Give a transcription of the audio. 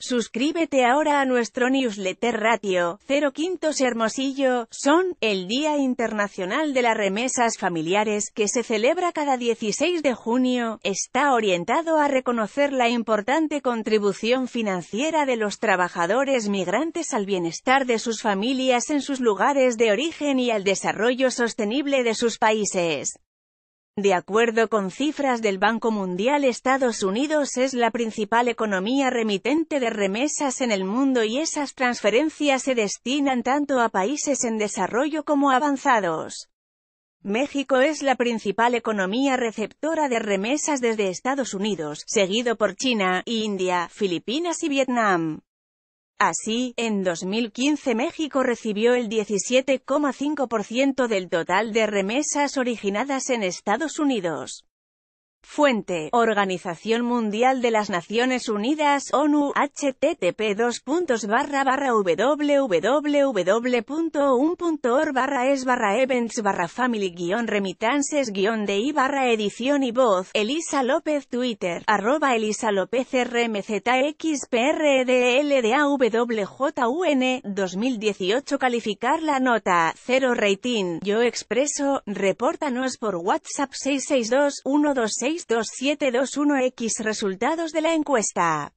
Suscríbete ahora a nuestro newsletter Ratio 05 Hermosillo, son, el Día Internacional de las Remesas Familiares, que se celebra cada 16 de junio, está orientado a reconocer la importante contribución financiera de los trabajadores migrantes al bienestar de sus familias en sus lugares de origen y al desarrollo sostenible de sus países. De acuerdo con cifras del Banco Mundial, Estados Unidos es la principal economía remitente de remesas en el mundo y esas transferencias se destinan tanto a países en desarrollo como avanzados. México es la principal economía receptora de remesas desde Estados Unidos, seguido por China, India, Filipinas y Vietnam. Así, en 2015 México recibió el 17,5% del total de remesas originadas en Estados Unidos. Fuente, Organización Mundial de las Naciones Unidas, ONU, http wwwunorg barra es barra events barra family guión remittances guión de barra edición y voz, Elisa López Twitter, arroba Elisa López RMZXPRDLDAWJUN, 2018 calificar la nota, Cero rating, yo expreso, repórtanos por WhatsApp 662 126 62721X Resultados de la encuesta.